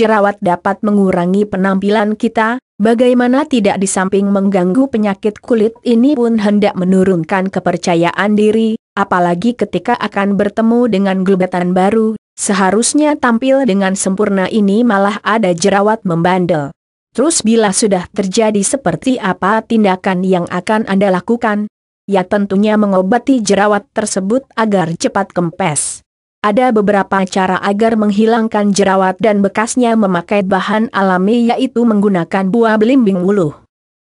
jerawat dapat mengurangi penampilan kita, bagaimana tidak di samping mengganggu penyakit kulit ini pun hendak menurunkan kepercayaan diri, apalagi ketika akan bertemu dengan gebetan baru, seharusnya tampil dengan sempurna ini malah ada jerawat membandel. Terus bila sudah terjadi seperti apa tindakan yang akan Anda lakukan? Ya tentunya mengobati jerawat tersebut agar cepat kempes. Ada beberapa cara agar menghilangkan jerawat dan bekasnya memakai bahan alami yaitu menggunakan buah belimbing wuluh.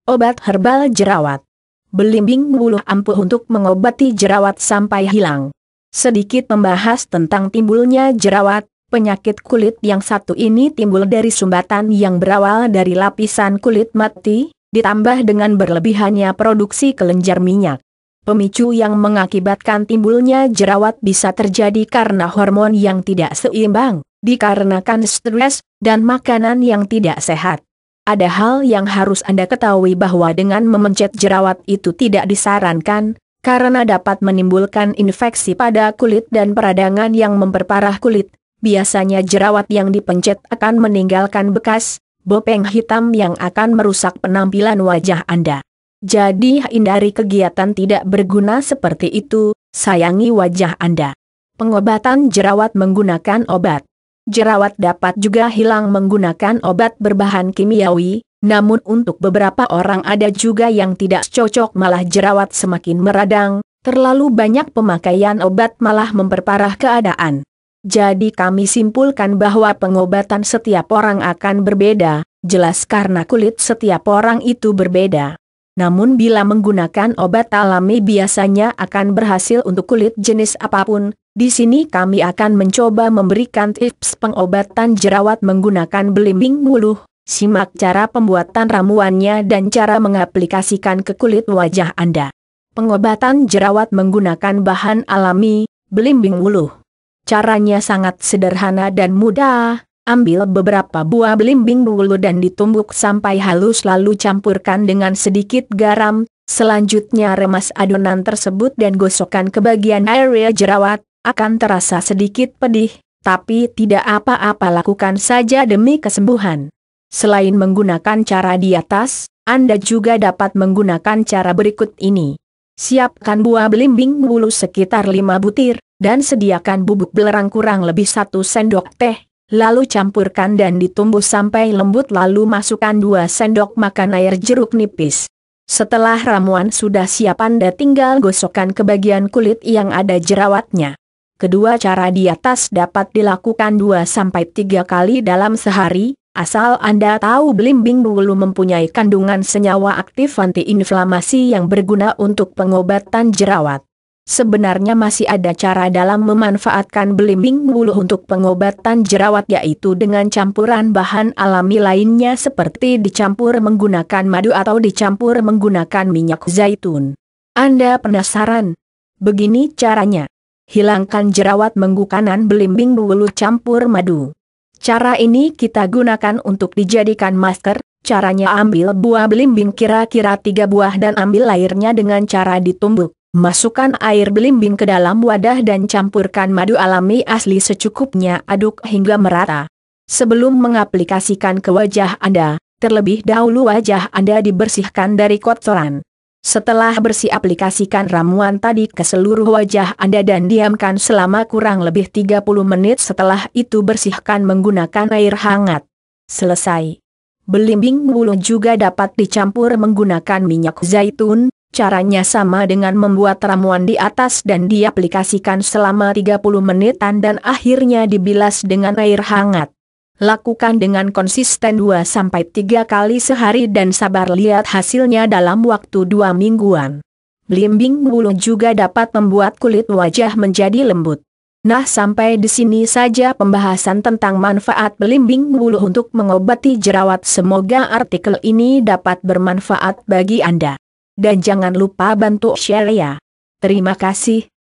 Obat herbal jerawat. Belimbing wuluh ampuh untuk mengobati jerawat sampai hilang. Sedikit membahas tentang timbulnya jerawat, penyakit kulit yang satu ini timbul dari sumbatan yang berawal dari lapisan kulit mati, ditambah dengan berlebihannya produksi kelenjar minyak. Pemicu yang mengakibatkan timbulnya jerawat bisa terjadi karena hormon yang tidak seimbang, dikarenakan stres, dan makanan yang tidak sehat. Ada hal yang harus Anda ketahui bahwa dengan memencet jerawat itu tidak disarankan, karena dapat menimbulkan infeksi pada kulit dan peradangan yang memperparah kulit. Biasanya jerawat yang dipencet akan meninggalkan bekas, bopeng hitam yang akan merusak penampilan wajah Anda. Jadi hindari kegiatan tidak berguna seperti itu, sayangi wajah Anda. Pengobatan jerawat menggunakan obat. Jerawat dapat juga hilang menggunakan obat berbahan kimiawi, namun untuk beberapa orang ada juga yang tidak cocok malah jerawat semakin meradang, terlalu banyak pemakaian obat malah memperparah keadaan. Jadi kami simpulkan bahwa pengobatan setiap orang akan berbeda, jelas karena kulit setiap orang itu berbeda. Namun bila menggunakan obat alami biasanya akan berhasil untuk kulit jenis apapun, di sini kami akan mencoba memberikan tips pengobatan jerawat menggunakan belimbing muluh, simak cara pembuatan ramuannya dan cara mengaplikasikan ke kulit wajah Anda. Pengobatan jerawat menggunakan bahan alami, belimbing muluh. Caranya sangat sederhana dan mudah, Ambil beberapa buah belimbing bulu dan ditumbuk sampai halus lalu campurkan dengan sedikit garam, selanjutnya remas adonan tersebut dan gosokkan ke bagian area jerawat, akan terasa sedikit pedih, tapi tidak apa-apa lakukan saja demi kesembuhan. Selain menggunakan cara di atas, Anda juga dapat menggunakan cara berikut ini. Siapkan buah belimbing bulu sekitar 5 butir, dan sediakan bubuk belerang kurang lebih satu sendok teh lalu campurkan dan ditumbuh sampai lembut lalu masukkan dua sendok makan air jeruk nipis. Setelah ramuan sudah siap Anda tinggal gosokkan ke bagian kulit yang ada jerawatnya. Kedua cara di atas dapat dilakukan 2-3 kali dalam sehari, asal Anda tahu belimbing bulu mempunyai kandungan senyawa aktif antiinflamasi yang berguna untuk pengobatan jerawat. Sebenarnya masih ada cara dalam memanfaatkan belimbing bulu untuk pengobatan jerawat yaitu dengan campuran bahan alami lainnya seperti dicampur menggunakan madu atau dicampur menggunakan minyak zaitun. Anda penasaran? Begini caranya. Hilangkan jerawat menggukanan belimbing bulu campur madu. Cara ini kita gunakan untuk dijadikan masker, caranya ambil buah belimbing kira-kira tiga buah dan ambil airnya dengan cara ditumbuk. Masukkan air belimbing ke dalam wadah dan campurkan madu alami asli secukupnya aduk hingga merata. Sebelum mengaplikasikan ke wajah Anda, terlebih dahulu wajah Anda dibersihkan dari kotoran. Setelah bersih aplikasikan ramuan tadi ke seluruh wajah Anda dan diamkan selama kurang lebih 30 menit setelah itu bersihkan menggunakan air hangat. Selesai. Belimbing bulu juga dapat dicampur menggunakan minyak zaitun, Caranya sama dengan membuat ramuan di atas dan diaplikasikan selama 30 menitan dan akhirnya dibilas dengan air hangat. Lakukan dengan konsisten 2-3 kali sehari dan sabar lihat hasilnya dalam waktu 2 mingguan. Blimbing bulu juga dapat membuat kulit wajah menjadi lembut. Nah sampai di sini saja pembahasan tentang manfaat belimbing bulu untuk mengobati jerawat. Semoga artikel ini dapat bermanfaat bagi Anda dan jangan lupa bantu share ya. Terima kasih.